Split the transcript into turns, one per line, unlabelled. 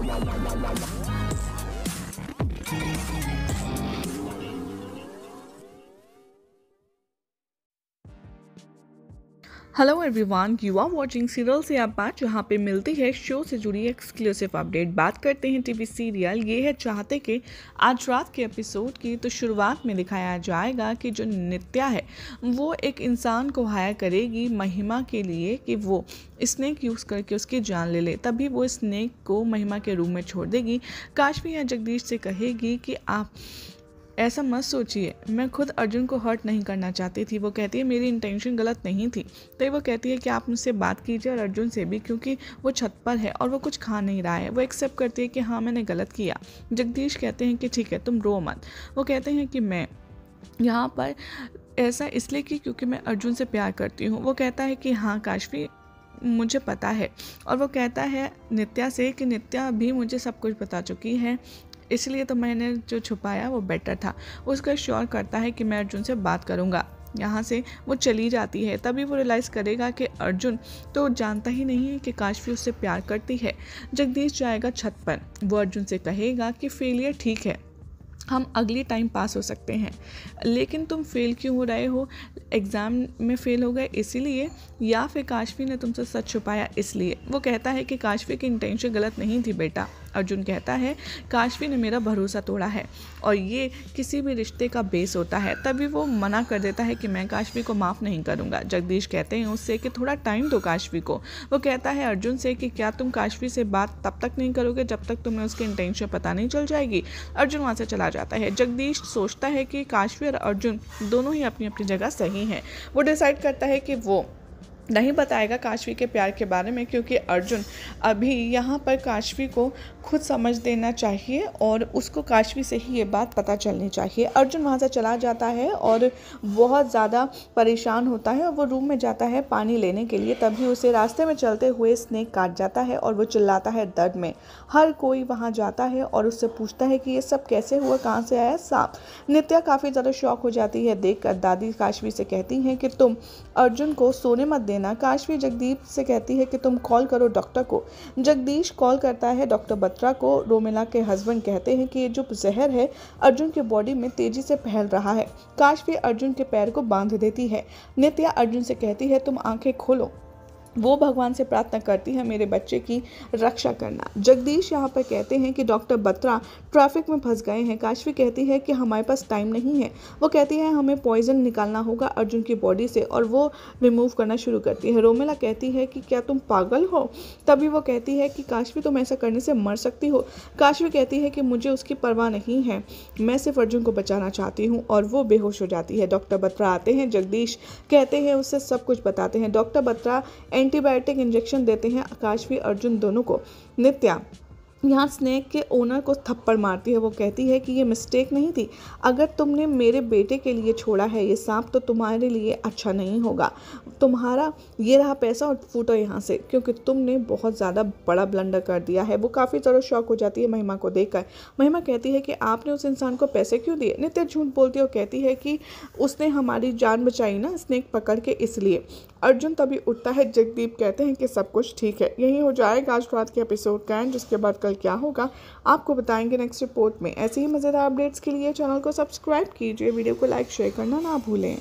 バンバンバンバン hello everyone you are watching serial से आप बात जहाँ पे मिलती है शो से जुड़ी एक्सक्लूसिव अपडेट बात करते हैं टीवी सीरियल ये है चाहते के आज रात के एपिसोड की तो शुरुआत में दिखाया जाएगा कि जो नित्या है वो एक इंसान को हायर करेगी महिमा के लिए कि वो स्नेक यूज़ करके उसकी जान ले ले तभी वो स्नैक को महिमा के रूम में छोड़ देगी काश्मी या यहाँ जगदीश से कहेगी कि आप ऐसा मत सोचिए मैं खुद अर्जुन को हर्ट नहीं करना चाहती थी वो कहती है मेरी इंटेंशन गलत नहीं थी तो वो कहती है कि आप मुझसे बात कीजिए और अर्जुन से भी क्योंकि वो छत पर है और वो कुछ खा नहीं रहा है वो एक्सेप्ट करती है कि हाँ मैंने गलत किया जगदीश कहते हैं कि ठीक है तुम रो मत वो कहते हैं कि मैं यहाँ पर ऐसा इसलिए कि क्योंकि मैं अर्जुन से प्यार करती हूँ वो कहता है कि हाँ काशवी मुझे पता है और वो कहता है नित्या से कि नित्या भी मुझे सब कुछ बता चुकी है इसलिए तो मैंने जो छुपाया वो बेटर था उसका श्योर करता है कि मैं अर्जुन से बात करूँगा यहाँ से वो चली जाती है तभी वो रियलाइज़ करेगा कि अर्जुन तो जानता ही नहीं है कि काशवी उससे प्यार करती है जगदीश जाएगा छत पर वो अर्जुन से कहेगा कि फेलियर ठीक है हम अगली टाइम पास हो सकते हैं लेकिन तुम फेल क्यों हो रहे हो एग्ज़ाम में फ़ेल हो गए इसीलिए या फिर काशवी ने तुमसे सच छुपाया इसलिए वो कहता है कि काशवी की इंटेंशन गलत नहीं थी बेटा अर्जुन कहता है काशवी ने मेरा भरोसा तोड़ा है और ये किसी भी रिश्ते का बेस होता है तभी वो मना कर देता है कि मैं काशवी को माफ़ नहीं करूँगा जगदीश कहते हैं उससे कि थोड़ा टाइम दो काशवी को वो कहता है अर्जुन से कि क्या तुम काशवी से बात तब तक नहीं करोगे जब तक तुम्हें उसकी इंटेंशन पता नहीं चल जाएगी अर्जुन वहाँ से चला जाता है जगदीश सोचता है कि काशवी और अर्जुन दोनों ही अपनी अपनी जगह सही हैं वो डिसाइड करता है कि वो नहीं बताएगा काशवी के प्यार के बारे में क्योंकि अर्जुन अभी यहाँ पर काशवी को खुद समझ देना चाहिए और उसको काशवी से ही ये बात पता चलनी चाहिए अर्जुन वहाँ से चला जाता है और बहुत ज़्यादा परेशान होता है और वो रूम में जाता है पानी लेने के लिए तभी उसे रास्ते में चलते हुए स्नेक काट जाता है और वो चिल्लाता है दर्द में हर कोई वहाँ जाता है और उससे पूछता है कि ये सब कैसे हुआ कहाँ से आया सांप नित्या काफ़ी ज़्यादा शौक हो जाती है देख दादी काशवी से कहती हैं कि तुम अर्जुन को सोने मत देना काशवी जगदीप से कहती है कि तुम कॉल करो डॉक्टर को जगदीश कॉल करता है डॉक्टर बत्रा को रोमिला के हस्बैंड कहते हैं कि ये जो जहर है अर्जुन के बॉडी में तेजी से फैल रहा है काशवी अर्जुन के पैर को बांध देती है नित्या अर्जुन से कहती है तुम आंखें खोलो वो भगवान से प्रार्थना करती है मेरे बच्चे की रक्षा करना जगदीश यहाँ पर कहते हैं कि डॉक्टर बत्रा ट्रैफिक में फंस गए हैं काशवी कहती है कि हमारे पास टाइम नहीं है वो कहती है हमें पॉइजन निकालना होगा अर्जुन की बॉडी से और वो रिमूव करना शुरू करती है रोमिला कहती है कि क्या तुम पागल हो तभी वो कहती है कि काशवी तुम ऐसा करने से मर सकती हो काशवी कहती है कि मुझे उसकी परवाह नहीं है मैं सिर्फ अर्जुन को बचाना चाहती हूँ और वो बेहोश हो जाती है डॉक्टर बत्रा आते हैं जगदीश कहते हैं उससे सब कुछ बताते हैं डॉक्टर बत्रा एंटीबायोटिक इंजेक्शन देते हैं आकाशवी अर्जुन दोनों को नित्या यहाँ स्नैक के ओनर को थप्पड़ मारती है वो कहती है कि ये मिस्टेक नहीं थी अगर तुमने मेरे बेटे के लिए छोड़ा है ये सांप तो तुम्हारे लिए अच्छा नहीं होगा तुम्हारा ये रहा पैसा और फूटो यहाँ से क्योंकि तुमने बहुत ज़्यादा बड़ा ब्लंडर कर दिया है वो काफ़ी ज़्यादा शौक हो जाती है महिमा को देख महिमा कहती है कि आपने उस इंसान को पैसे क्यों दिए नित्य झूठ बोलती है और कहती है कि उसने हमारी जान बचाई ना स्नैक पकड़ के इसलिए अर्जुन तभी उठता है जगदीप कहते हैं कि सब कुछ ठीक है यही हो जाएगा आज रात के एपिसोड का एंड जिसके बाद कल कल क्या होगा आपको बताएंगे नेक्स्ट रिपोर्ट में ऐसे ही मज़ेदार अपडेट्स के लिए चैनल को सब्सक्राइब कीजिए वीडियो को लाइक शेयर करना ना भूलें